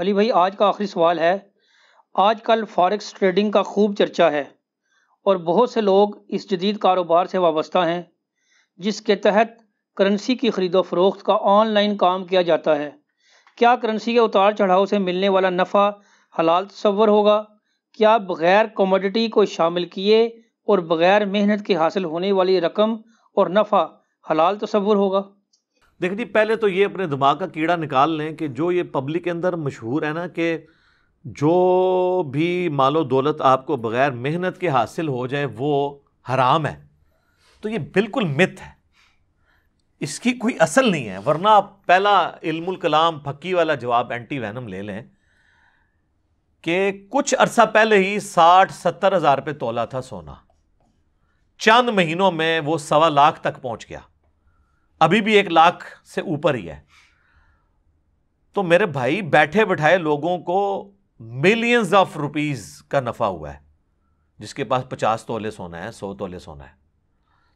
अली भाई आज का आखिरी सवाल है आजकल फॉरेक्स ट्रेडिंग का खूब चर्चा है और बहुत से लोग इस जदीद कारोबार से वाबस्ता हैं जिसके तहत करेंसी की खरीदो फरोख्त का ऑनलाइन काम किया जाता है क्या करेंसी के उतार चढ़ाव से मिलने वाला नफ़ा हलाल तस्वर होगा क्या बग़ैर कमोडिटी को शामिल किए और बग़ैर मेहनत के हासिल होने वाली रकम और नफ़ा हलाल तस्वर होगा देखिए जी पहले तो ये अपने दिमाग का कीड़ा निकाल लें कि जो ये पब्लिक के अंदर मशहूर है ना कि जो भी मालो दौलत आपको बग़ैर मेहनत के हासिल हो जाए वो हराम है तो ये बिल्कुल मिथ है इसकी कोई असल नहीं है वरना आप पहला इल्मुल कलाम फकी वाला जवाब एंटी वैनम ले लें कि कुछ अरसा पहले ही साठ सत्तर हज़ार रुपये तोला था सोना चंद महीनों में वो सवा लाख तक पहुंच गया अभी भी एक लाख से ऊपर ही है तो मेरे भाई बैठे बैठाए लोगों को मिलियंस ऑफ रुपीस का नफ़ा हुआ है जिसके पास पचास तोले सोना है सौ तोले सोना है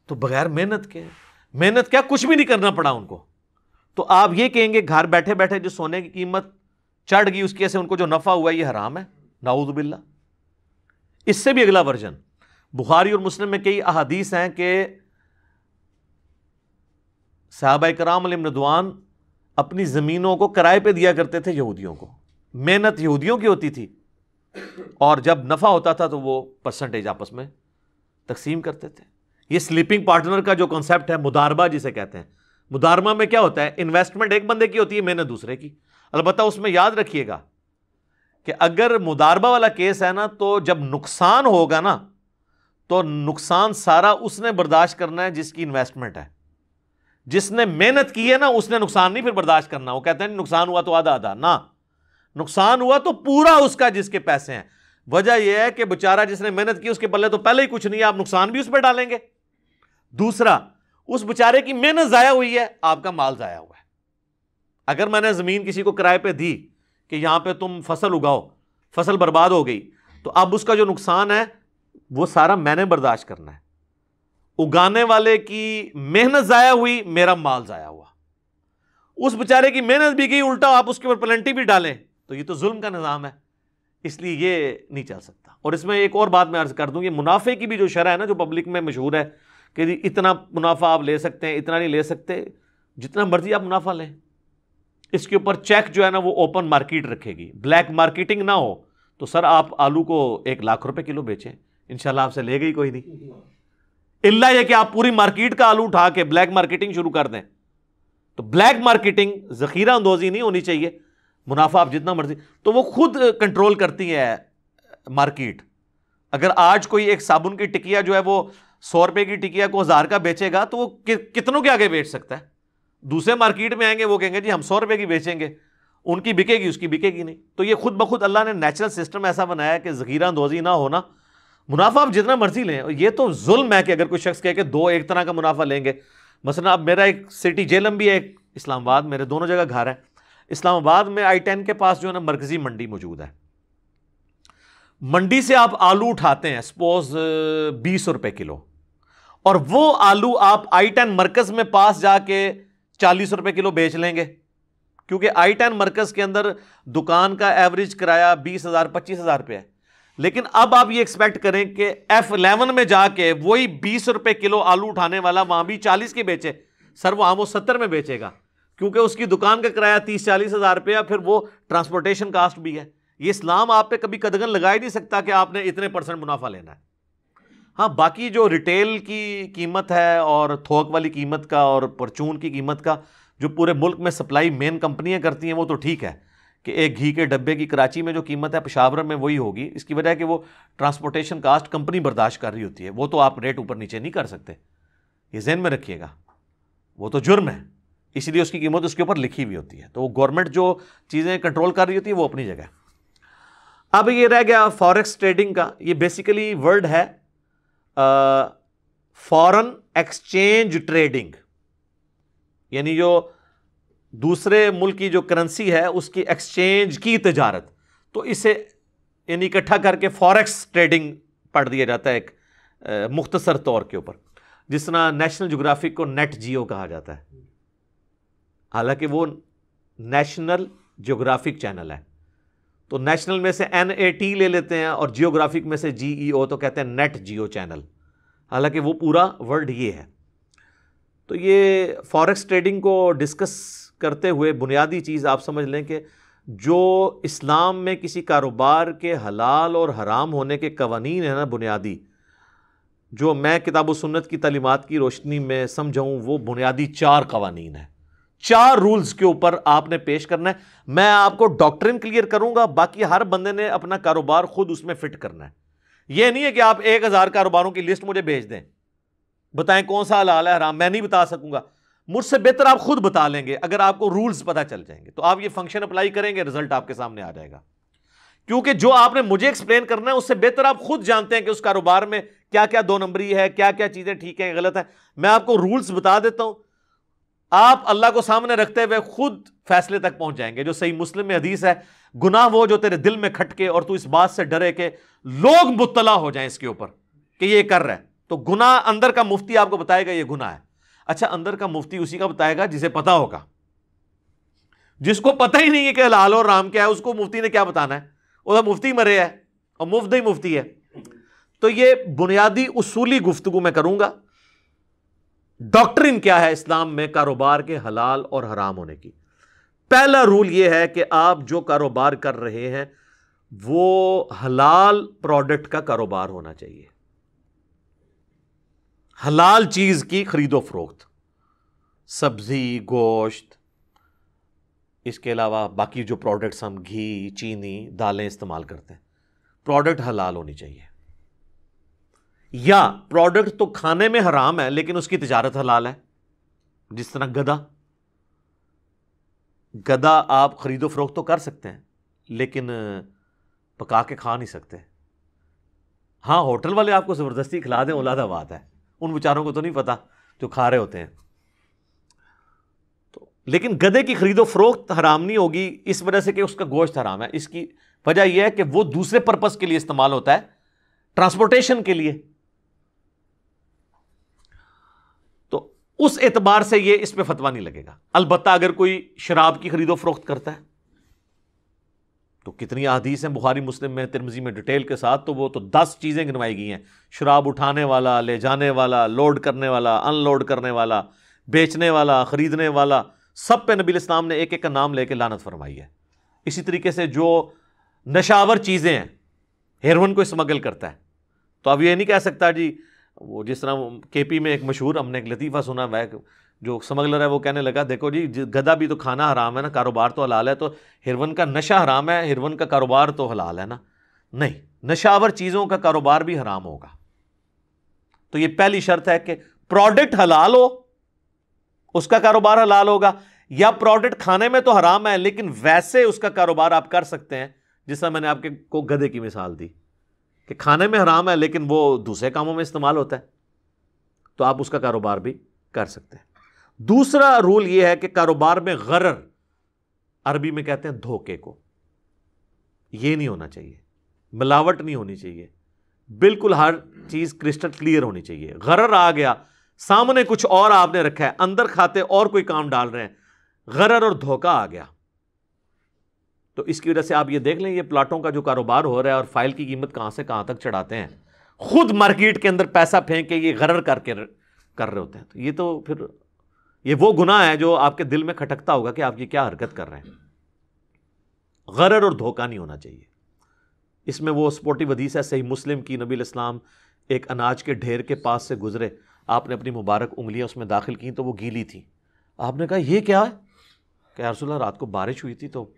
तो बगैर मेहनत के मेहनत क्या कुछ भी नहीं करना पड़ा उनको तो आप ये कहेंगे घर बैठे बैठे जो सोने की कीमत चढ़ गई उसकी ऐसे उनको जो नफ़ा हुआ ये हराम है नाउदबिल्ला इससे भी अगला वर्जन बुखारी और मुस्लिम में कई अहादीस हैं कि साहबा कराम रदवान अपनी ज़मीनों को किराए पर दिया करते थे यहूदियों को मेहनत यहूदियों की होती थी और जब नफ़ा होता था तो वो परसेंटेज आपस में तकसीम करते थे ये स्लीपिंग पार्टनर का जो कॉन्सेप्ट है मुदारबा जिसे कहते हैं मुदारबा में क्या होता है इन्वेस्टमेंट एक बंदे की होती है मेहनत दूसरे की अलबत्त उसमें याद रखिएगा कि अगर मुदारबा वाला केस है ना तो जब नुकसान होगा ना तो नुकसान सारा उसने बर्दाश्त करना है जिसकी इन्वेस्टमेंट है जिसने मेहनत की है ना उसने नुकसान नहीं फिर बर्दाश्त करना वो कहते हैं नुकसान हुआ तो आधा आधा ना नुकसान हुआ तो पूरा उसका जिसके पैसे हैं वजह यह है कि बेचारा जिसने मेहनत की उसके पल्ले तो पहले ही कुछ नहीं है आप नुकसान भी उस पर डालेंगे दूसरा उस बेचारे की मेहनत ज़ाया हुई है आपका माल ज़ाया हुआ है अगर मैंने ज़मीन किसी को किराए पर दी कि यहां पर तुम फसल उगाओ फसल बर्बाद हो गई तो अब उसका जो नुकसान है वो सारा मैंने बर्दाश्त करना है उगाने वाले की मेहनत ज़ाया हुई मेरा माल ज़ाया हुआ उस बेचारे की मेहनत भी गई उल्टा आप उसके ऊपर पेनल्टी भी डालें तो ये तो जुल्म का निज़ाम है इसलिए ये नहीं चल सकता और इसमें एक और बात मैं अर्ज़ कर दूँ कि मुनाफे की भी जो शरह है ना जो पब्लिक में मशहूर है कि जी इतना मुनाफा आप ले सकते हैं इतना नहीं ले सकते जितना मर्जी आप मुनाफा लें इसके ऊपर चेक जो है ना वो ओपन मार्केट रखेगी ब्लैक मार्केटिंग ना हो तो सर आप आलू को एक लाख रुपये किलो बेचें इन आपसे ले गई कोई नहीं इल्ला यह कि आप पूरी मार्केट का आलू उठा के ब्लैक मार्केटिंग शुरू कर दें तो ब्लैक मार्केटिंग जखीरा अंदोजी नहीं होनी चाहिए मुनाफा आप जितना मर्जी तो वो खुद कंट्रोल करती है मार्केट अगर आज कोई एक साबुन की टिकिया जो है वो सौ रुपए की टिकिया को हज़ार का बेचेगा तो वो कि, कितनों के आगे बेच सकता है दूसरे मार्केट में आएंगे वो कहेंगे जी हम सौ रुपए की बेचेंगे उनकी बिकेगी उसकी बिकेगी नहीं तो ये खुद ब खुद अल्लाह ने नेचुरल सिस्टम ऐसा बनाया कि जखीरा अंदोजी ना होना मुनाफा आप जितना मर्जी लें ये तो जुल्म है कि अगर कोई शख्स कहे कि दो एक तरह का मुनाफा लेंगे मसला अब मेरा एक सिटी जेलम भी है एक इस्लामाबाद मेरे दोनों जगह घर है इस्लामाबाद में आई टेन के पास जो है ना मरकज़ी मंडी मौजूद है मंडी से आप आलू उठाते हैं सपोज बीस रुपए किलो और वो आलू आप आई टेन मरकज़ में पास जाके चालीस रुपए किलो बेच लेंगे क्योंकि आई टेन मरकज़ के अंदर दुकान का एवरेज किराया बीस हज़ार पच्चीस हज़ार रुपये है लेकिन अब आप ये एक्सपेक्ट करें कि एफ इलेवन में जाके वही बीस रुपए किलो आलू उठाने वाला वहां भी चालीस के बेचे सर आम वो सत्तर में बेचेगा क्योंकि उसकी दुकान का किराया तीस चालीस हज़ार रुपया फिर वो ट्रांसपोर्टेशन कास्ट भी है ये इस्लाम आप पे कभी कदगन लगा ही नहीं सकता कि आपने इतने परसेंट मुनाफा लेना है हाँ बाकी जो रिटेल की कीमत है और थोक वाली कीमत का और परचून की कीमत का जो पूरे मुल्क में सप्लाई मेन कंपनियां करती हैं वो तो ठीक है कि एक घी के डब्बे की कराची में जो कीमत है पेशावर में वही होगी इसकी वजह है कि वो ट्रांसपोर्टेशन कास्ट कंपनी बर्दाश्त कर रही होती है वो तो आप रेट ऊपर नीचे नहीं कर सकते ये जहन में रखिएगा वो तो जुर्म है इसलिए उसकी कीमत उसके ऊपर लिखी हुई होती है तो वो गवर्नमेंट जो चीज़ें कंट्रोल कर रही होती है वो अपनी जगह अब ये रह गया फॉरेक्स ट्रेडिंग का ये बेसिकली वर्ड है फॉरन एक्सचेंज ट्रेडिंग यानी जो दूसरे मुल्क की जो करेंसी है उसकी एक्सचेंज की तजारत तो इसे यानी इकट्ठा करके फॉरेक्स ट्रेडिंग पढ़ दिया जाता है एक मुख्तसर तौर के ऊपर जिस तरह नेशनल जोग्राफिक को नेट जियो कहा जाता है हालांकि वो नेशनल जोग्राफिक चैनल है तो नेशनल में से एन ए टी ले लेते हैं और जियोग्राफिक में से जी ई ओ तो कहते हैं नेट जियो चैनल हालांकि वो पूरा वर्ल्ड ये है तो ये फॉरेक्स ट्रेडिंग को डिस्कस करते हुए बुनियादी चीज़ आप समझ लें कि जो इस्लाम में किसी कारोबार के हलाल और हराम होने के कवानीन हैं ना बुनियादी जो मैं किताब सुन्नत की तलीमत की रोशनी में समझाऊँ वो बुनियादी चार कवानीन हैं चार रूल्स के ऊपर आपने पेश करना है मैं आपको डॉक्ट्रिन क्लियर करूंगा बाकी हर बंदे ने अपना कारोबार खुद उसमें फिट करना है यह नहीं है कि आप एक हज़ार कारोबारों की लिस्ट मुझे भेज दें बताएं कौन सा हलाल है हराम मैं नहीं बता सकूंगा मुझसे बेहतर आप खुद बता लेंगे अगर आपको रूल्स पता चल जाएंगे तो आप ये फंक्शन अप्लाई करेंगे रिजल्ट आपके सामने आ जाएगा क्योंकि जो आपने मुझे एक्सप्लेन करना है उससे बेहतर आप खुद जानते हैं कि उस कारोबार में क्या क्या दो नंबरी है क्या क्या चीज़ें ठीक है गलत है मैं आपको रूल्स बता देता हूं आप अल्लाह को सामने रखते हुए खुद फैसले तक पहुंच जाएंगे जो सही मुस्लिम में हदीस है गुना वो जो तेरे दिल में खटके और तू इस बात से डरे के लोग मुतला हो जाए इसके ऊपर कि ये कर रहे है तो गुना अंदर का मुफ्ती आपको बताएगा ये गुना है अच्छा अंदर का मुफ्ती उसी का बताएगा जिसे पता होगा जिसको पता ही नहीं है कि लाल और राम क्या है उसको मुफ्ती ने क्या बताना है उधर तो मुफ्ती मरे है और मुफ्त ही मुफ्ती है तो ये बुनियादी उसूली गुफ्तगु मैं करूंगा डॉक्ट्रिन क्या है इस्लाम में कारोबार के हलाल और हराम होने की पहला रूल ये है कि आप जो कारोबार कर रहे हैं वो हलाल प्रोडक्ट का कारोबार होना चाहिए हलाल चीज़ की ख़रीदो फरोख्त सब्ज़ी गोश्त इसके अलावा बाकी जो प्रोडक्ट्स हम घी चीनी दालें इस्तेमाल करते हैं प्रोडक्ट हलाल होनी चाहिए या प्रोडक्ट तो खाने में हराम है लेकिन उसकी तजारत हलाल है जिस तरह गदा गदा आप ख़रीदो फरोख्त तो कर सकते हैं लेकिन पका के खा नहीं सकते हाँ होटल वाले आपको ज़बरदस्ती खिला दें औलादा है उन विचारों को तो नहीं पता जो खा रहे होते हैं तो लेकिन गधे की खरीदो फरोख्त हराम नहीं होगी इस वजह से कि उसका गोश्त हराम है इसकी वजह यह है कि वो दूसरे पर्पज़ के लिए इस्तेमाल होता है ट्रांसपोर्टेशन के लिए तो उस एतबार से ये इस पर फतवा नहीं लगेगा अलबत्ता अगर कोई शराब की खरीदो फरोख्त करता है तो कितनी अदीस हैं बुखारी मुस्लिम में तिरमजी में डिटेल के साथ तो वो तो दस चीज़ें गिनवाई गई हैं शराब उठाने वाला ले जाने वाला लोड करने वाला अनलोड करने वाला बेचने वाला ख़रीदने वाला सब पे नबी इस्लाम ने एक एक का नाम लेके लानत फरमाई है इसी तरीके से जो नशावर चीज़ें हैं हेरोइन को स्मगल करता है तो अब ये नहीं कह सकता जी वो जिस तरह के पी में एक मशहूर हमने एक लतीफ़ा सुना वह जो स्मगलर है वो कहने लगा देखो जी गधा भी तो खाना हराम है ना कारोबार तो हलाल है तो हिरवन का नशा हराम है हिरवन का कारोबार तो हलाल है ना नहीं नशावर चीज़ों का कारोबार भी हराम होगा तो ये पहली शर्त है कि प्रोडक्ट हलाल हो उसका कारोबार हलाल होगा या प्रोडक्ट खाने में तो हराम है लेकिन वैसे उसका कारोबार आप कर सकते हैं जिसमें मैंने आपके को गधे की मिसाल दी कि खाने में हराम है लेकिन वो दूसरे कामों में इस्तेमाल होता है तो आप उसका कारोबार भी कर सकते हैं दूसरा रूल यह है कि कारोबार में गर्र अरबी में कहते हैं धोखे को यह नहीं होना चाहिए मिलावट नहीं होनी चाहिए बिल्कुल हर चीज क्रिस्टल क्लियर होनी चाहिए गर्र आ गया सामने कुछ और आपने रखा है अंदर खाते और कोई काम डाल रहे हैं गर्र और धोखा आ गया तो इसकी वजह से आप ये देख लें ये प्लाटों का जो कारोबार हो रहा है और फाइल की कीमत कहां से कहां तक चढ़ाते हैं खुद मार्केट के अंदर पैसा फेंक के ये गर्र करके कर रहे होते हैं तो ये तो फिर ये वो गुनाह है जो आपके दिल में खटकता होगा कि आप ये क्या हरकत कर रहे हैं गरर और धोखा नहीं होना चाहिए इसमें वो स्पोर्टिव हदीस है सही मुस्लिम की नबी इस्लाम एक अनाज के ढेर के पास से गुजरे आपने अपनी मुबारक उंगलियां उसमें दाखिल की तो वो गीली थी आपने कहा ये क्या है क्या रसुल्ला रात को बारिश हुई थी तो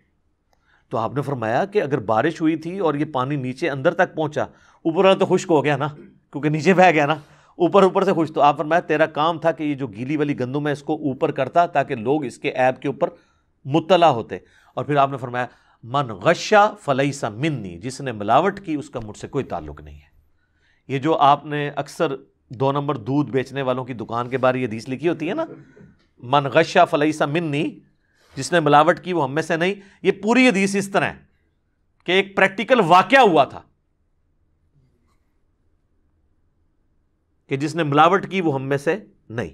तो आपने फरमाया कि अगर बारिश हुई थी और ये पानी नीचे अंदर तक पहुंचा ऊपर वाला तो खुश्क हो गया ना क्योंकि नीचे बह गया ना ऊपर ऊपर से खुश तो आप फरमाया तेरा काम था कि ये जो गीली वाली गंदुम है इसको ऊपर करता ताकि लोग इसके ऐप के ऊपर मुतला होते और फिर आपने फरमाया मन गशा फलई सा मिन्नी जिसने मिलावट की उसका मुझसे कोई ताल्लुक नहीं है ये जो आपने अक्सर दो नंबर दूध बेचने वालों की दुकान के बारे ये हदीस लिखी होती है ना मन गशा फलई सा मिन्नी जिसने मिलावट की वो हमें से नहीं ये पूरी हदीस इस तरह है कि एक प्रैक्टिकल वाक़ हुआ था कि जिसने मिलावट की वो हम में से नहीं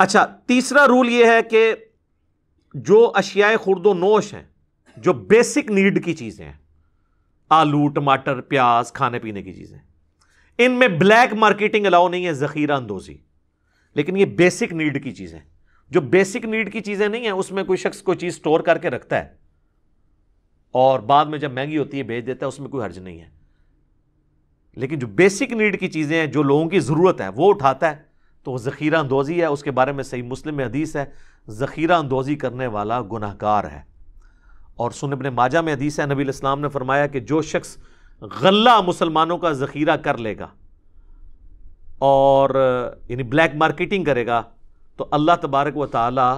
अच्छा तीसरा रूल ये है कि जो अशियाए खुर्दो नोश हैं जो बेसिक नीड की चीज़ें हैं आलू टमाटर प्याज खाने पीने की चीज़ें इनमें ब्लैक मार्केटिंग अलाउ नहीं है ज़खीरा अंदोज़ी लेकिन ये बेसिक नीड की चीज़ें जो बेसिक नीड की चीज़ें नहीं हैं उसमें कोई शख्स कोई चीज़ स्टोर करके रखता है और बाद में जब महंगी होती है भेज देता है उसमें कोई हर्ज नहीं है लेकिन जो बेसिक नीड की चीज़ें हैं जो लोगों की ज़रूरत है वो उठाता है तो ज़ख़ीरा अंदोज़ी है उसके बारे में सही मुस्लिम में हदीस है ज़ख़ीरा अंदोज़ी करने वाला गुनाहगार है और सुन अपने माजा में हदीस है नबी इस्लाम ने फरमाया कि जो शख्स गल्ला मुसलमानों का ज़ख़ीरा कर लेगा और यानी ब्लैक मार्केटिंग करेगा तो अल्लाह तबारक व ताली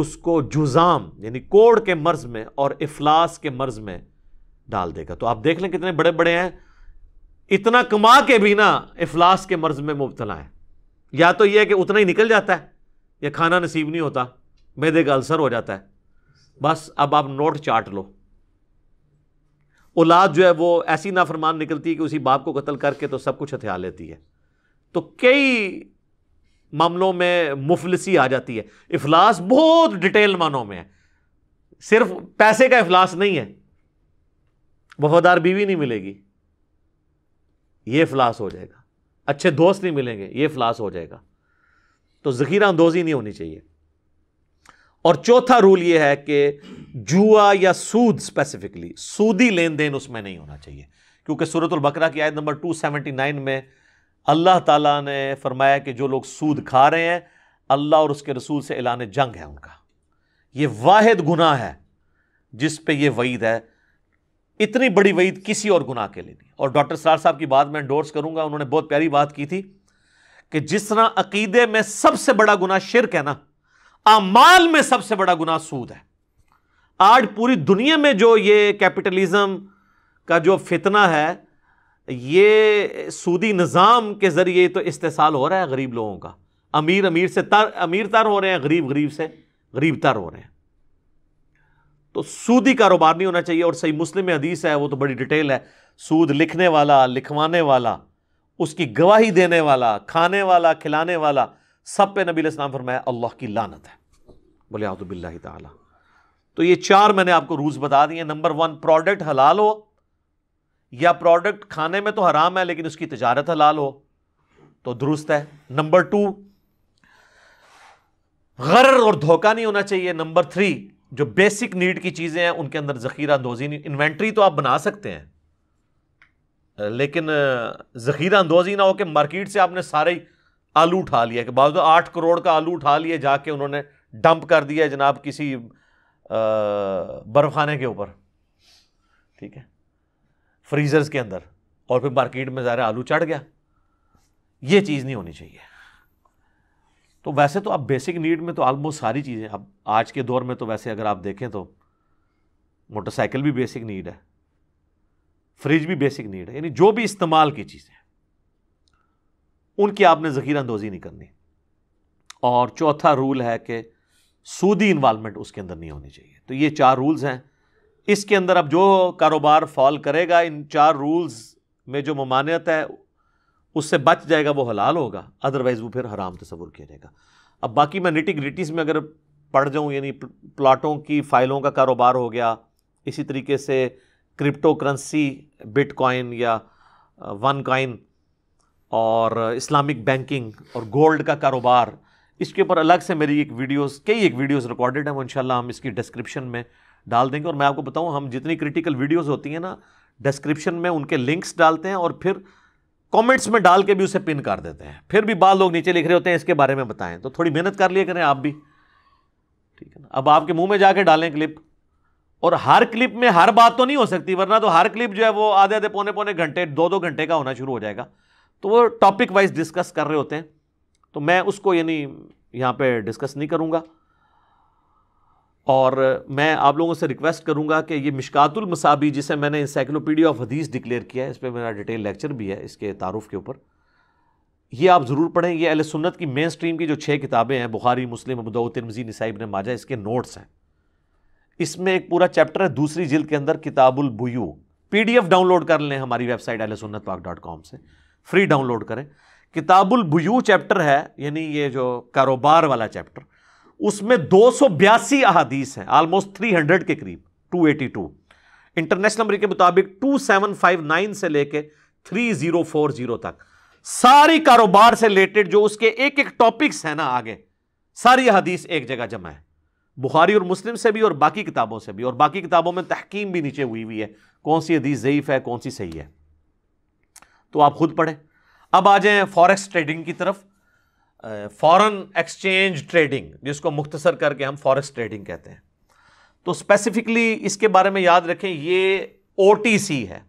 उसको जुजाम यानी कोड़ के मर्ज में और अफलास के मर्ज में डाल देगा तो आप देख लें कितने बड़े बड़े हैं इतना कमा के भी ना अफलास के मर्ज में मुबतला है या तो यह कि उतना ही निकल जाता है या खाना नसीब नहीं होता मैदे का अल्सर हो जाता है बस अब आप नोट चाट लो औलाद जो है वो ऐसी नाफरमान निकलती है कि उसी बाप को कतल करके तो सब कुछ हथियार लेती है तो कई मामलों में मुफलसी आ जाती है अफलास बहुत डिटेल मानों में है सिर्फ पैसे का अफलास नहीं है वफादार बीवी नहीं मिलेगी ये फ्लास हो जाएगा अच्छे दोस्त नहीं मिलेंगे ये फ्लास हो जाएगा तो जखीरा अंदोजी नहीं होनी चाहिए और चौथा रूल ये है कि जुआ या सूद स्पेसिफिकली सूदी लेन देन उसमें नहीं होना चाहिए क्योंकि सूरत बकरा की आयत नंबर टू सेवेंटी नाइन में अल्लाह तला ने फरमाया कि जो लोग सूद खा रहे हैं अल्लाह और उसके रसूल से एलान जंग है उनका ये वाहिद गुनाह है जिस पर यह वईद है इतनी बड़ी वईद किसी और गुनाह के लिए नहीं और डॉक्टर सरार साहब की बात मैं इंडोर्स करूंगा उन्होंने बहुत प्यारी बात की थी कि जिस तरह अकीदे में सबसे बड़ा गुना शिरक है ना आमाल में सबसे बड़ा गुना सूद है आज पूरी दुनिया में जो ये कैपिटलिज्म का जो फितना है ये सूदी निज़ाम के ज़रिए तो इस्तेसाल हो रहा है गरीब लोगों का अमीर अमीर से तर अमीर तर हो रहे हैं गरीब गरीब से गरीब तर हो रहे हैं तो सूदी कारोबार नहीं होना चाहिए और सही मुस्लिम में हदीस है वो तो बड़ी डिटेल है सूद लिखने वाला लिखवाने वाला उसकी गवाही देने वाला खाने वाला खिलाने वाला सब पे नबी इस्लाम फरमाया अल्लाह की लानत है बोले आउतबिल्ला ताला तो ये चार मैंने आपको रूल्स बता दिए नंबर वन प्रोडक्ट हलाल हो या प्रोडक्ट खाने में तो हराम है लेकिन उसकी तजारत हलाल हो तो दुरुस्त है नंबर टू गर और धोखा नहीं होना चाहिए नंबर थ्री जो बेसिक नीड की चीज़ें हैं उनके अंदर ज़खीरा अंदोजी नहीं इन्वेंट्री तो आप बना सकते हैं लेकिन ज़खीरा अंदोजी ना हो कि मार्केट से आपने सारे आलू उठा लिया कि बाद आठ करोड़ का आलू उठा लिया जाके उन्होंने डंप कर दिया जनाब किसी बर्फाने के ऊपर ठीक है फ्रीज़र्स के अंदर और फिर मार्केट में ज़्यादा आलू चढ़ गया ये चीज़ नहीं होनी चाहिए तो वैसे तो आप बेसिक नीड में तो ऑलमोस्ट सारी चीज़ें अब आज के दौर में तो वैसे अगर आप देखें तो मोटरसाइकिल भी बेसिक नीड है फ्रिज भी बेसिक नीड है यानी जो भी इस्तेमाल की चीज़ें उनकी आपने ज़खीरा अंदोज़ी नहीं करनी और चौथा रूल है कि सूदी इन्वालमेंट उसके अंदर नहीं होनी चाहिए तो ये चार रूल्स हैं इसके अंदर अब जो कारोबार फॉल करेगा इन चार रूल्स में जो ममानियत है उससे बच जाएगा वो हलाल होगा अदरवाइज़ वो फिर हराम तस्वुर किया जाएगा अब बाकी मैं निटी रिटीज़ में अगर पढ़ जाऊँ यानी प्लाटों की फ़ाइलों का कारोबार हो गया इसी तरीके से क्रिप्टो करेंसी बिट कॉइन या वन कॉइन और इस्लामिक बैंकिंग और गोल्ड का कारोबार इसके ऊपर अलग से मेरी एक वीडियोस कई एक वीडियोस रिकॉर्डेड हैं वो इंशाल्लाह हम इसकी डिस्क्रिप्शन में डाल देंगे और मैं आपको बताऊं हम जितनी क्रिटिकल वीडियोस होती हैं ना डिस्क्रिप्शन में उनके लिंक्स डालते हैं और फिर कमेंट्स में डाल के भी उसे पिन कर देते हैं फिर भी बाल लोग नीचे लिख रहे होते हैं इसके बारे में बताएं तो थोड़ी मेहनत कर लिए करें आप भी ठीक है ना अब आपके मुंह में जाके डालें क्लिप और हर क्लिप में हर बात तो नहीं हो सकती वरना तो हर क्लिप जो है वो आधे आधे पौने पौने घंटे दो दो घंटे का होना शुरू हो जाएगा तो वो टॉपिक वाइज डिस्कस कर रहे होते हैं तो मैं उसको यानी यहाँ पर डिस्कस नहीं करूँगा और मैं आप लोगों से रिक्वेस्ट करूंगा कि ये मिशकातुल मसाबी जिसे मैंने इंसाइक्लोपीडिया ऑफ हदीस डिक्लेयर किया है इस पर मेरा डिटेल लेक्चर भी है इसके तारुफ के ऊपर ये आप ज़रूर पढ़ें ये अल सुन्नत की मेन स्ट्रीम की जो छः किताबें हैं बुखारी मुस्लिम अबूदाऊ तिरमजी नसाइब ने माजा इसके नोट्स हैं इसमें एक पूरा चैप्टर है दूसरी जिल्द के अंदर किताबुल बुयू एफ़ डाउनलोड कर लें हमारी वेबसाइट अल सुन्नत पाक डॉट कॉम से फ्री डाउनलोड करें किताबुल बुयू चैप्टर है यानी ये जो कारोबार वाला चैप्टर उसमें दो सौ बयासी अहादीस हैं ऑलमोस्ट थ्री हंड्रेड के करीब two eighty two international number के मुताबिक टू सेवन फाइव नाइन से लेकर थ्री जीरो फोर जीरो तक सारी कारोबार से रिलेटेड जो उसके एक एक टॉपिक्स हैं ना आगे सारी अहादीस एक जगह जमा है बुखारी और मुस्लिम से भी और बाकी किताबों से भी और बाकी किताबों में तहकीम भी नीचे हुई हुई है कौन सी हदीस ज़यीफ़ है कौन सी सही है तो आप खुद पढ़ें अब आ जाए फॉरेक्स ट्रेडिंग की तरफ फॉरेन एक्सचेंज ट्रेडिंग जिसको मुख्तसर करके हम फॉरेक्स ट्रेडिंग कहते हैं तो स्पेसिफिकली इसके बारे में याद रखें ये ओ है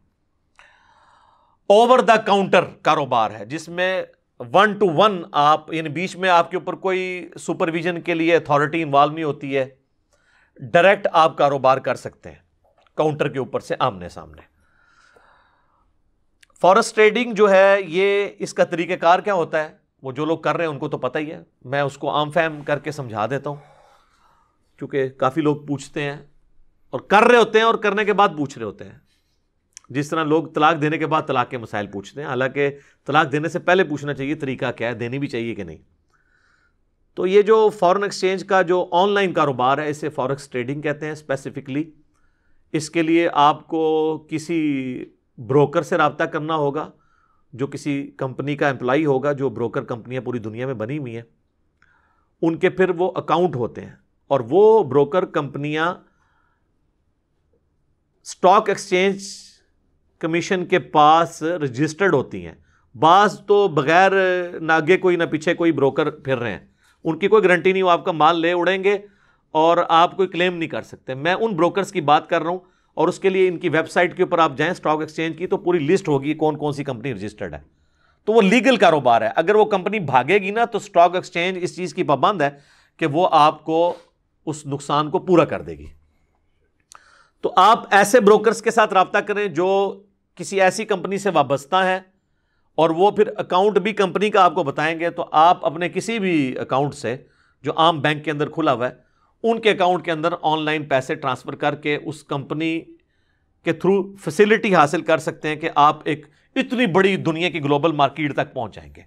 ओवर द काउंटर कारोबार है जिसमें वन टू वन आप यानी बीच में आपके ऊपर कोई सुपरविजन के लिए अथॉरिटी इन्वॉल्व नहीं होती है डायरेक्ट आप कारोबार कर सकते हैं काउंटर के ऊपर से आमने सामने फॉरेस्ट ट्रेडिंग जो है ये इसका तरीक़ेकार क्या होता है वो जो लोग कर रहे हैं उनको तो पता ही है मैं उसको आम फैम करके समझा देता हूँ क्योंकि काफ़ी लोग पूछते हैं और कर रहे होते हैं और करने के बाद पूछ रहे होते हैं जिस तरह लोग तलाक देने के बाद तलाक के मसाइल पूछते हैं हालांकि तलाक देने से पहले पूछना चाहिए तरीका क्या है देनी भी चाहिए कि नहीं तो ये जो फॉरेन एक्सचेंज का जो ऑनलाइन कारोबार है इसे फॉरेक्स ट्रेडिंग कहते हैं स्पेसिफिकली इसके लिए आपको किसी ब्रोकर से रबता करना होगा जो किसी कंपनी का एम्प्लॉई होगा जो ब्रोकर कंपनियां पूरी दुनिया में बनी हुई हैं उनके फिर वो अकाउंट होते हैं और वो ब्रोकर कंपनियां स्टॉक एक्सचेंज कमीशन के पास रजिस्टर्ड होती हैं बाज तो बगैर नागे कोई ना पीछे कोई ब्रोकर फिर रहे हैं उनकी कोई गारंटी नहीं वो आपका माल ले उड़ेंगे और आप कोई क्लेम नहीं कर सकते मैं उन ब्रोकर्स की बात कर रहा हूँ और उसके लिए इनकी वेबसाइट के ऊपर आप जाएं स्टॉक एक्सचेंज की तो पूरी लिस्ट होगी कौन कौन सी कंपनी रजिस्टर्ड है तो वो लीगल कारोबार है अगर वो कंपनी भागेगी ना तो स्टॉक एक्सचेंज इस चीज़ की पाबंद है कि वो आपको उस नुकसान को पूरा कर देगी तो आप ऐसे ब्रोकर्स के साथ रबता करें जो किसी ऐसी कंपनी से वाबस्ता है और वो फिर अकाउंट भी कंपनी का आपको बताएंगे तो आप अपने किसी भी अकाउंट से जो आम बैंक के अंदर खुला हुआ है उनके अकाउंट के अंदर ऑनलाइन पैसे ट्रांसफ़र करके उस कंपनी के थ्रू फैसिलिटी हासिल कर सकते हैं कि आप एक इतनी बड़ी दुनिया की ग्लोबल मार्केट तक पहुंच जाएंगे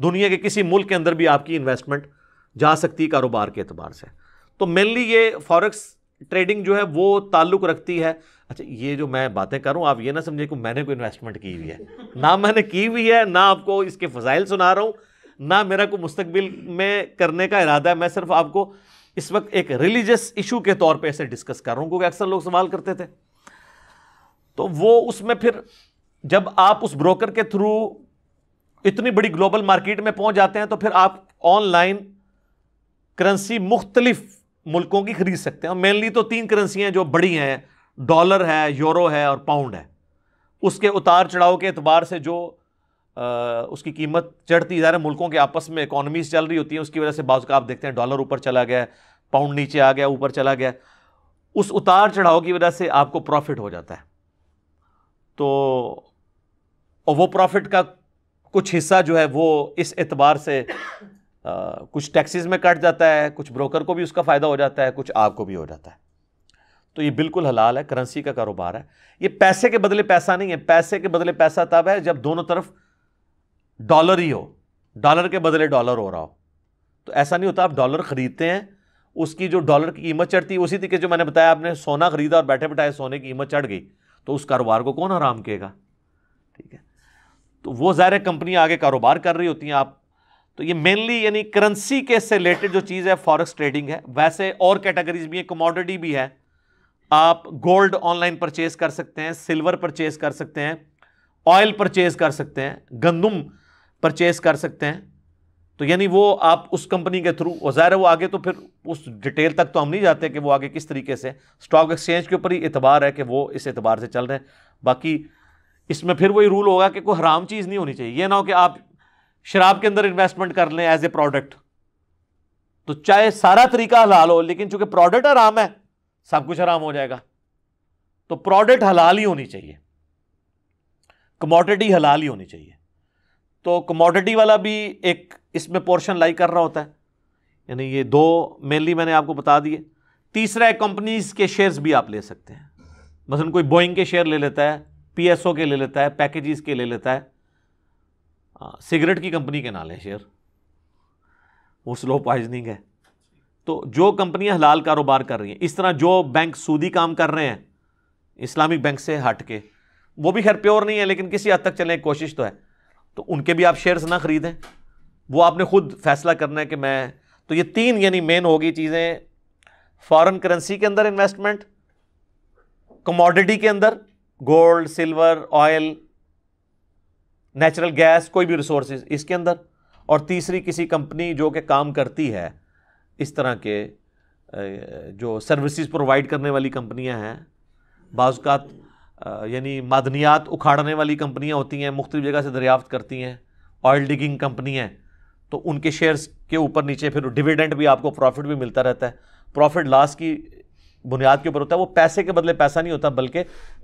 दुनिया के किसी मुल्क के अंदर भी आपकी इन्वेस्टमेंट जा सकती है कारोबार के अतबार से तो मेनली ये फॉरेक्स ट्रेडिंग जो है वो ताल्लुक रखती है अच्छा ये जो मैं बातें करूँ आप ये ना समझे कि मैंने कोई इन्वेस्टमेंट की हुई है ना मैंने की हुई है ना आपको इसके फजाइल सुना रहा हूँ ना मेरा कोई मुस्तबिल में करने का इरादा है मैं सिर्फ आपको इस वक्त एक रिलीजियस इशू के तौर पे ऐसे डिस्कस कर रहा हूं क्योंकि अक्सर लोग सवाल करते थे तो वो उसमें फिर जब आप उस ब्रोकर के थ्रू इतनी बड़ी ग्लोबल मार्केट में पहुंच जाते हैं तो फिर आप ऑनलाइन करेंसी मुख्तलिफ मुल्कों की खरीद सकते हैं मेनली तो तीन करेंसियाँ जो बड़ी हैं डॉलर है यूरो है और पाउंड है उसके उतार चढ़ाव के अतबार से जो आ, उसकी कीमत चढ़ती जा रही मुल्कों के आपस में इकोनॉमीज चल रही होती है उसकी वजह से का आप देखते हैं डॉलर ऊपर चला गया है पाउंड नीचे आ गया ऊपर चला गया उस उतार चढ़ाव की वजह से आपको प्रॉफिट हो जाता है तो और वो प्रॉफिट का कुछ हिस्सा जो है वो इस एतबार से आ, कुछ टैक्सीज में कट जाता है कुछ ब्रोकर को भी उसका फ़ायदा हो जाता है कुछ आपको भी हो जाता है तो ये बिल्कुल हलाल है करेंसी का कारोबार है ये पैसे के बदले पैसा नहीं है पैसे के बदले पैसा तब है जब दोनों तरफ डॉलर ही हो डॉलर के बदले डॉलर हो रहा हो तो ऐसा नहीं होता आप डॉलर ख़रीदते हैं उसकी जो डॉलर की कीमत चढ़ती उसी तरीके जो मैंने बताया आपने सोना खरीदा और बैठे बैठाए सोने की कीमत चढ़ गई तो उस कारोबार को कौन आराम कहेगा ठीक है तो वो ज़ाहिर कंपनियाँ आगे कारोबार कर रही होती हैं आप तो ये मेनली यानी करेंसी के से रिलेटेड जो चीज़ है फॉरेक्स ट्रेडिंग है वैसे और कैटेगरीज भी हैं कमोडिटी भी है आप गोल्ड ऑनलाइन परचेज कर सकते हैं सिल्वर परचेज कर सकते हैं ऑयल परचेज कर सकते हैं गंदम परचेज कर सकते हैं तो यानी वो आप उस कंपनी के थ्रू और ज़ाहिर है वो आगे तो फिर उस डिटेल तक तो हम नहीं जाते कि वो आगे किस तरीके से स्टॉक एक्सचेंज के ऊपर ही एतबार है कि वो इस एतबार से चल रहे हैं बाकी इसमें फिर वही रूल होगा कि कोई हराम चीज़ नहीं होनी चाहिए ये ना हो कि आप शराब के अंदर इन्वेस्टमेंट कर लें एज ए प्रोडक्ट तो चाहे सारा तरीका हलाल हो लेकिन चूंकि प्रोडक्ट हराम है सब कुछ हराम हो जाएगा तो प्रोडक्ट हलाल ही होनी चाहिए कमोडिटी हलाल ही होनी चाहिए तो कमोडिटी वाला भी एक इसमें पोर्शन लाई कर रहा होता है यानी ये दो मेनली मैंने आपको बता दिए तीसरा है कंपनीज के शेयर्स भी आप ले सकते हैं मसलन कोई बोइंग के शेयर ले लेता है पीएसओ के ले लेता है पैकेजेस के ले लेता है सिगरेट हाँ, की कंपनी के ना लें शेयर वो स्लो पॉइजनिंग है तो जो कंपनियां हलाल कारोबार कर रही हैं इस तरह जो बैंक सूदी काम कर रहे हैं इस्लामिक बैंक से हट के वो भी खैर प्योर नहीं है लेकिन किसी हद तक चले कोशिश तो है तो उनके भी आप शेयर्स ना खरीदें वो आपने खुद फैसला करना है कि मैं तो ये तीन यानी मेन होगी चीज़ें फॉरेन करेंसी के अंदर इन्वेस्टमेंट कमोडिटी के अंदर gold silver oil natural gas कोई भी रिसोर्स इसके अंदर और तीसरी किसी कंपनी जो कि काम करती है इस तरह के जो सर्विसेज प्रोवाइड करने वाली कंपनियां हैं बाज़ात यानी मादनियात उखाड़ने वाली कंपनियां होती हैं मुख्तु जगह से दरियाफ्त करती हैं ऑयल डिगिंग कंपनियाँ तो उनके शेयर्स के ऊपर नीचे फिर डिविडेंड भी आपको प्रॉफिट भी मिलता रहता है प्रॉफिट लॉस की बुनियाद के ऊपर होता है वो पैसे के बदले पैसा नहीं होता बल्कि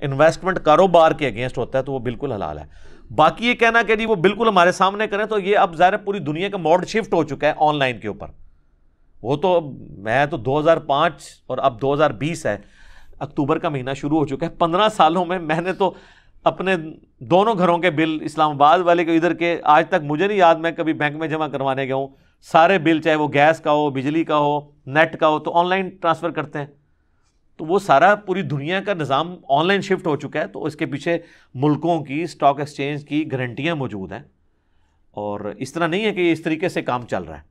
इन्वेस्टमेंट कारोबार के अगेंस्ट होता है तो वो बिल्कुल हलाल है बाकी ये कहना कि जी वो बिल्कुल हमारे सामने करें तो ये अब ज़ाहिर पूरी दुनिया का मॉड शिफ्ट हो चुका है ऑनलाइन के ऊपर वो तो मैं तो 2005 और अब 2020 है अक्टूबर का महीना शुरू हो चुका है पंद्रह सालों में मैंने तो अपने दोनों घरों के बिल इस्लामाबाद वाले के इधर के आज तक मुझे नहीं याद मैं कभी बैंक में जमा करवाने गया हूँ सारे बिल चाहे वो गैस का हो बिजली का हो नेट का हो तो ऑनलाइन ट्रांसफ़र करते हैं तो वो सारा पूरी दुनिया का निज़ाम ऑनलाइन शिफ्ट हो चुका है तो इसके पीछे मुल्कों की स्टॉक एक्सचेंज की गारंटियाँ मौजूद हैं और इस तरह नहीं है कि इस तरीके से काम चल रहा है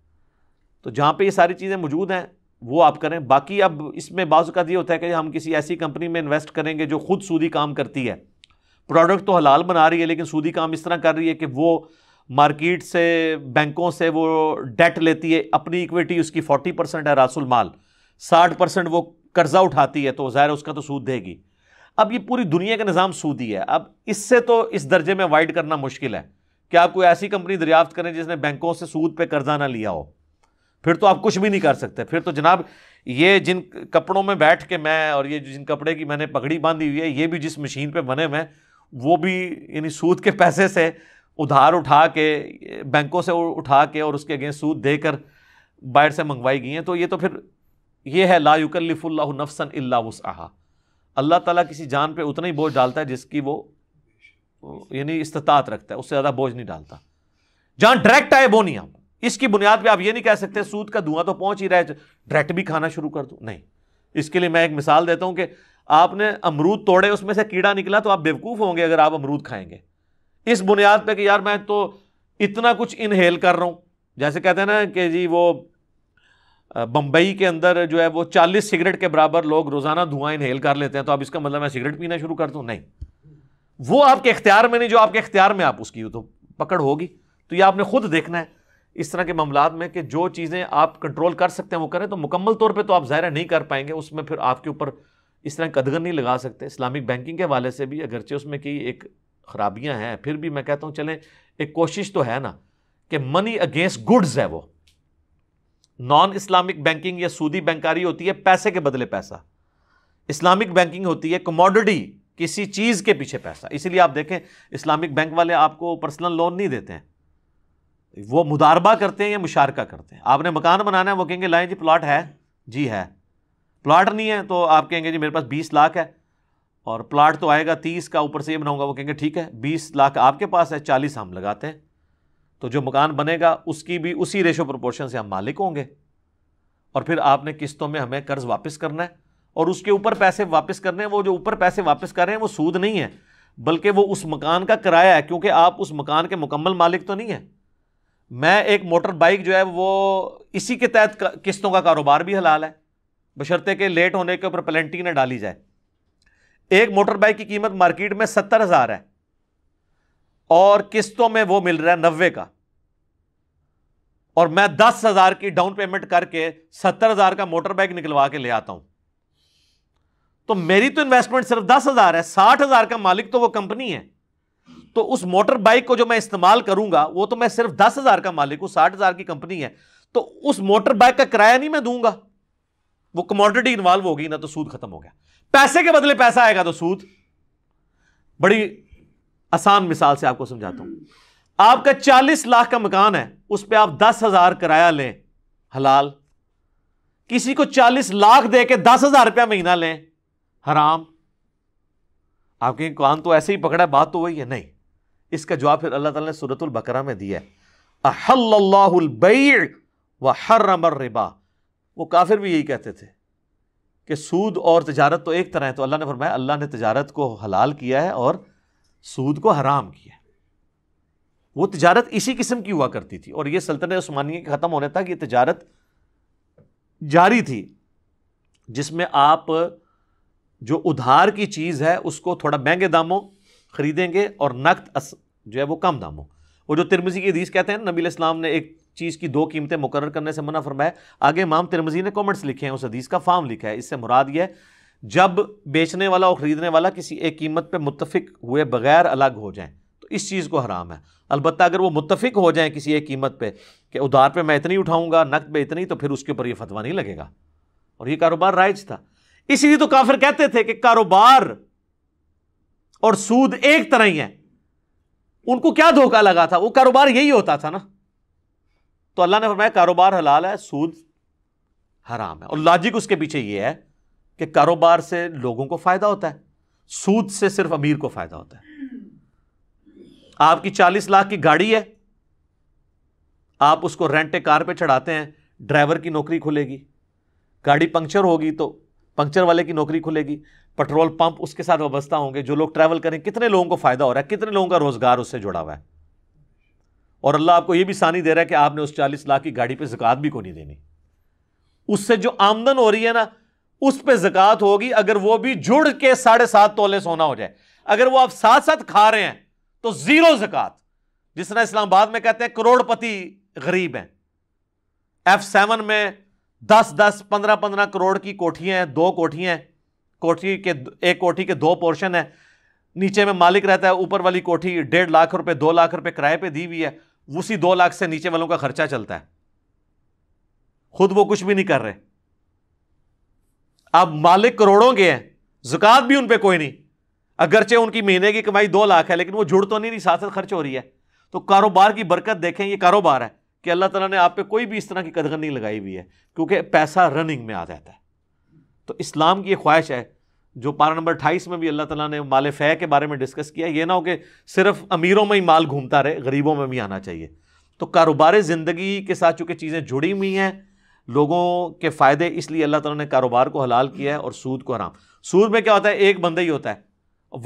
तो जहाँ पर ये सारी चीज़ें मौजूद हैं वो आप करें बाकी अब इसमें बाज़ का ये होता है कि हम किसी ऐसी कंपनी में इन्वेस्ट करेंगे जो खुद सूदी काम करती है प्रोडक्ट तो हलाल बना रही है लेकिन सूदी काम इस तरह कर रही है कि वो मार्केट से बैंकों से वो डेट लेती है अपनी इक्विटी उसकी फोर्टी परसेंट है रासुल माल साठ परसेंट वो कर्जा उठाती है तो ज़ाहिर उसका तो सूद देगी अब ये पूरी दुनिया का निज़ाम सूदी है अब इससे तो इस दर्जे में अवॉइड करना मुश्किल है कि आप कोई ऐसी कंपनी दरियाफ्त करें जिसने बैंकों से सूद पर कर्जा ना लिया हो फिर तो आप कुछ भी नहीं कर सकते फिर तो जनाब ये जिन कपड़ों में बैठ के मैं और ये जिन कपड़े की मैंने पगड़ी बांधी हुई है ये भी जिस मशीन पर बने हुए हैं वो भी यानी सूद के पैसे से उधार उठा के बैंकों से उठा के और उसके अगेंस्ट सूद देकर बाहर से मंगवाई गई हैं तो ये तो फिर ये है ला युकल्लिफुल्ला नफसन इल्ला वसहा अल्लाह ताला किसी जान पे उतना ही बोझ डालता है जिसकी वो यानी इस्तात रखता है उससे ज़्यादा बोझ नहीं डालता जहाँ डायरेक्ट आए वो नहीं आप इसकी बुनियाद पे आप ये नहीं कह सकते सूद का धुआं तो पहुंच ही रहा है डायरेक्ट भी खाना शुरू कर दो नहीं इसके लिए मैं एक मिसाल देता हूँ कि आपने अमरूद तोड़े उसमें से कीड़ा निकला तो आप बेवकूफ़ होंगे अगर आप अमरूद खाएंगे इस बुनियाद पर कि यार मैं तो इतना कुछ इनहेल कर रहा हूँ जैसे कहते हैं ना कि जी वो बम्बई के अंदर जो है वो 40 सिगरेट के बराबर लोग रोज़ाना धुआं इनहेल कर लेते हैं तो आप इसका मतलब मैं सिगरेट पीना शुरू कर दूँ नहीं वो आपके इख्तियार में नहीं जो आपके इख्तियार में आप उसकी हो तो पकड़ होगी तो ये आपने खुद देखना है इस तरह के मामला में कि जो चीज़ें आप कंट्रोल कर सकते हैं वो करें तो मुकम्मल तौर पर तो आप ज़ाहिर नहीं कर पाएंगे उसमें फिर आपके ऊपर इस तरह कदगन नहीं लगा सकते इस्लामिक बैंकिंग के हवाले से भी अगरचे उसमें कई एक खराबियाँ हैं फिर भी मैं कहता हूँ चलें एक कोशिश तो है ना कि मनी अगेंस्ट गुड्स है वो नॉन इस्लामिक बैंकिंग या सूदी बैंकारी होती है पैसे के बदले पैसा इस्लामिक बैंकिंग होती है कमोडिटी किसी चीज़ के पीछे पैसा इसीलिए आप देखें इस्लामिक बैंक वाले आपको पर्सनल लोन नहीं देते हैं वो मुदारबा करते हैं या मुशारका करते हैं आपने मकान बनाना है वो कहेंगे लाए जी प्लाट है जी है प्लाट नहीं है तो आप कहेंगे जी मेरे पास बीस लाख है और प्लाट तो आएगा तीस का ऊपर से ये बनाऊंगा वो कहेंगे ठीक है बीस लाख आपके पास है चालीस हम लगाते हैं तो जो मकान बनेगा उसकी भी उसी रेशो प्रोपोर्शन से हम मालिक होंगे और फिर आपने किस्तों में हमें कर्ज वापस करना है और उसके ऊपर पैसे वापस करने हैं वो जो ऊपर पैसे वापस कर रहे हैं वो सूद नहीं है बल्कि वो उस मकान का किराया है क्योंकि आप उस मकान के मुकम्मल मालिक तो नहीं है मैं एक मोटर बाइक जो है वो इसी के तहत किस्तों का कारोबार भी हलाल है बशर्ते के लेट होने के ऊपर पेलेंटी ना डाली जाए एक मोटर बाइक की कीमत मार्केट में सत्तर हज़ार है और किस्तों में वो मिल रहा है नब्बे का और मैं दस हज़ार की डाउन पेमेंट करके सत्तर हज़ार का मोटर बाइक निकलवा के ले आता हूं तो मेरी तो इन्वेस्टमेंट सिर्फ दस हज़ार है साठ हज़ार का मालिक तो वो कंपनी है तो उस मोटर बाइक को जो मैं इस्तेमाल करूंगा वो तो मैं सिर्फ दस हजार का मालिक हूं साठ हजार की कंपनी है तो उस मोटर बाइक का किराया नहीं मैं दूंगा वो कमोडिटी इन्वॉल्व होगी ना तो सूद खत्म हो गया पैसे के बदले पैसा आएगा तो सूद बड़ी आसान मिसाल से आपको समझाता हूं आपका चालीस लाख का मकान है उस पर आप दस हजार किराया लें हलाल किसी को चालीस लाख दे के दस हजार रुपया महीना लें हराम आपके कान तो ऐसे ही पकड़ा बात तो वही है नहीं इसका जवाब फिर अल्लाह ताला ने सूरतुल बकरा में दिया है अहल्लाहुल बैय व हर्रमर रिबा वो काफिर भी यही कहते थे कि सूद और तजारत तो एक तरह है तो अल्लाह ने फरमाया अल्लाह ने तजारत को हलाल किया है और सूद को हराम किया है वो तजारत इसी किस्म की हुआ करती थी और ये सल्तनत उस्मानिया के ख़त्म होने तक ये तजारत जारी थी जिसमें आप जो उधार की चीज़ है उसको थोड़ा महंगे दामों ख़रीदेंगे और नकद अस, जो है वो कम दाम हो वो जो तिरमजी की हदीस कहते हैं नबी इस्लाम ने एक चीज़ की दो कीमतें मुकर करने से मना फरमाया आगे माम तिरमजी ने कमेंट्स लिखे हैं उस हदीस का फार्म लिखा है इससे मुराद यह जब बेचने वाला और ख़रीदने वाला किसी एक कीमत पर मुतफिक हुए बगैर अलग हो जाए तो इस चीज़ को हराम है अलबत् अगर वो मुतफिक हो जाए किसी एक कीमत पर कि उधार पर मैं इतनी उठाऊँगा नकद पर इतनी तो फिर उसके ऊपर यह फतवा नहीं लगेगा और ये कारोबार राइज था इसीलिए तो काफिर कहते थे कि कारोबार और सूद एक तरह ही है उनको क्या धोखा लगा था वो कारोबार यही होता था ना तो अल्लाह ने फरमाया कारोबार हलाल है सूद हराम है और लॉजिक उसके पीछे ये है कि कारोबार से लोगों को फायदा होता है सूद से सिर्फ अमीर को फायदा होता है आपकी चालीस लाख की गाड़ी है आप उसको रेंटे कार पे चढ़ाते हैं ड्राइवर की नौकरी खुलेगी गाड़ी पंक्चर होगी तो पंक्चर वाले की नौकरी खुलेगी पेट्रोल पंप उसके साथ वाबस्ता होंगे जो लोग ट्रैवल करें कितने लोगों को फ़ायदा हो रहा है कितने लोगों का रोज़गार उससे जुड़ा हुआ है और अल्लाह आपको यह भी सानी दे रहा है कि आपने उस चालीस लाख की गाड़ी पर जिकात भी को नहीं देनी उससे जो आमदन हो रही है ना उस पर ज़क़़त होगी अगर वो भी जुड़ के साढ़े सात तोले सोना हो जाए अगर वो आप साथ साथ खा रहे हैं तो ज़ीरो जक़ात जिस तरह इस्लामाबाद में कहते हैं करोड़पति गरीब हैं एफ सेवन में दस दस पंद्रह पंद्रह करोड़ की कोठियाँ हैं दो कोठियाँ हैं कोठी के एक कोठी के दो पोर्शन है नीचे में मालिक रहता है ऊपर वाली कोठी डेढ़ लाख रुपए दो लाख रुपए किराए पे दी हुई है उसी दो लाख से नीचे वालों का खर्चा चलता है खुद वो कुछ भी नहीं कर रहे अब मालिक करोड़ों के हैं जुकात भी उन पर कोई नहीं अगरचे उनकी महीने की कमाई दो लाख है लेकिन वो जुड़ तो नहीं रही साथ साथ खर्च हो रही है तो कारोबार की बरकत देखें ये कारोबार है कि अल्लाह तला ने आप पे कोई भी इस तरह की कदगन नहीं लगाई हुई है क्योंकि पैसा रनिंग में आ जाता है तो इस्लाम की ये ख्वाहिश है जो पारा नंबर अट्ठाईस में भी अल्लाह तला ने माल फै के बारे में डिस्कस किया ये ना हो कि सिर्फ अमीरों में ही माल घूमता रहे गरीबों में भी आना चाहिए तो कारोबार ज़िंदगी के साथ चूँकि चीज़ें जुड़ी हुई हैं लोगों के फ़ायदे इसलिए अल्लाह तला ने कारोबार को हलाल किया है और सूद को हराम सूद में क्या होता है एक बंदा ही होता है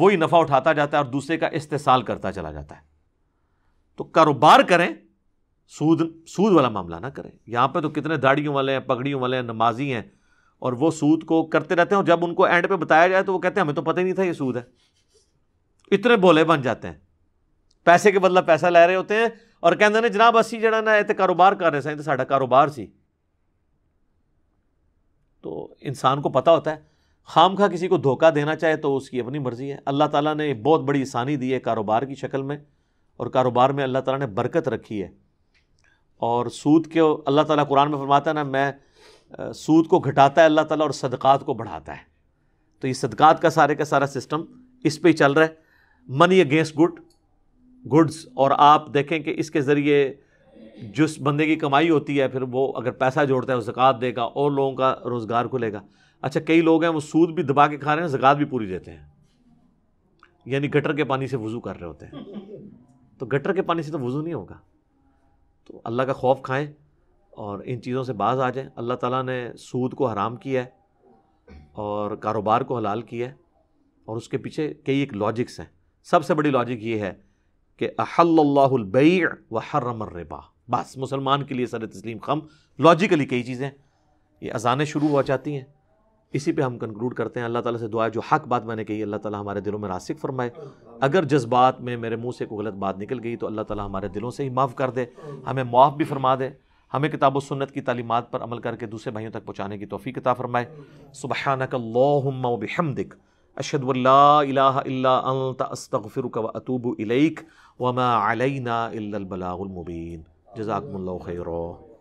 वही नफ़ा उठाता जाता है और दूसरे का इस्तेसाल करता चला जाता है तो कारोबार करें सूद सूद वाला मामला ना करें यहाँ पर तो कितने दाढ़ियों वाले हैं पगड़ियों वाले हैं नमाजी हैं और वो सूद को करते रहते हैं और जब उनको एंड पे बताया जाए तो वो कहते हैं हमें तो पता ही नहीं था ये सूद है इतने भोले बन जाते हैं पैसे के बदला मतलब पैसा लै रहे होते हैं और कहते हैं जनाब असी जरा ना इतने तो कारोबार कर रहे सी तो साढ़ा कारोबार सी तो इंसान को पता होता है खाम खा किसी को धोखा देना चाहे तो उसकी अपनी मर्ज़ी है अल्लाह ताला ने बहुत बड़ी आसानी दी है कारोबार की शक्ल में और कारोबार में अल्लाह ताला ने बरकत रखी है और सूद के अल्लाह ताला कुरान में फरमाता है ना मैं सूद को घटाता है अल्लाह ताला और सदक़ात को बढ़ाता है तो ये सदक़ात का सारे का सारा सिस्टम इस पर ही चल रहा है मनी अगेंस्ट गुड गुड्स और आप देखें कि इसके ज़रिए जिस बंदे की कमाई होती है फिर वो अगर पैसा जोड़ता है वो जक़ात देगा और लोगों का रोज़गार खुलेगा अच्छा कई लोग हैं वो सूद भी दबा के खा रहे हैं जक़ात भी पूरी देते हैं यानी गटर के पानी से वज़ू कर रहे होते हैं तो गटर के पानी से तो वज़ू नहीं होगा तो अल्लाह का खौफ खाएँ और इन चीज़ों से बाज आ जाएं अल्लाह ताला ने सूद को हराम किया है और कारोबार को हलाल किया है और उसके पीछे कई एक लॉजिक्स हैं सबसे बड़ी लॉजिक ये है कि अहल्लाबई व हर्रम रबा बस मुसलमान के लिए सर तस्लीम खम लॉजिकली कई चीज़ें ये अजानें शुरू हो जाती हैं इसी पे हम कंक्लूड करते हैं अल्लाह ताला से दुआ जो हक बात मैंने कही अल्लाह ताला हमारे दिलों में रासिक फरमाए अगर जज्बात में मेरे मुंह से कोई गलत बात निकल गई तो अल्लाह ताला हमारे दिलों से ही माफ़ कर दे हमें माफ़ भी फरमा दे हमें किताब सुन्नत की तालीमत पर अमल करके दूसरे भाइयों तक पहुँचाने की तोफ़ी किताब फरमाए सुबह अशदुल्लास्तफ़िर वतूब इलैक वमा अलैना इल्लबलामुबीन जजाकमल खैर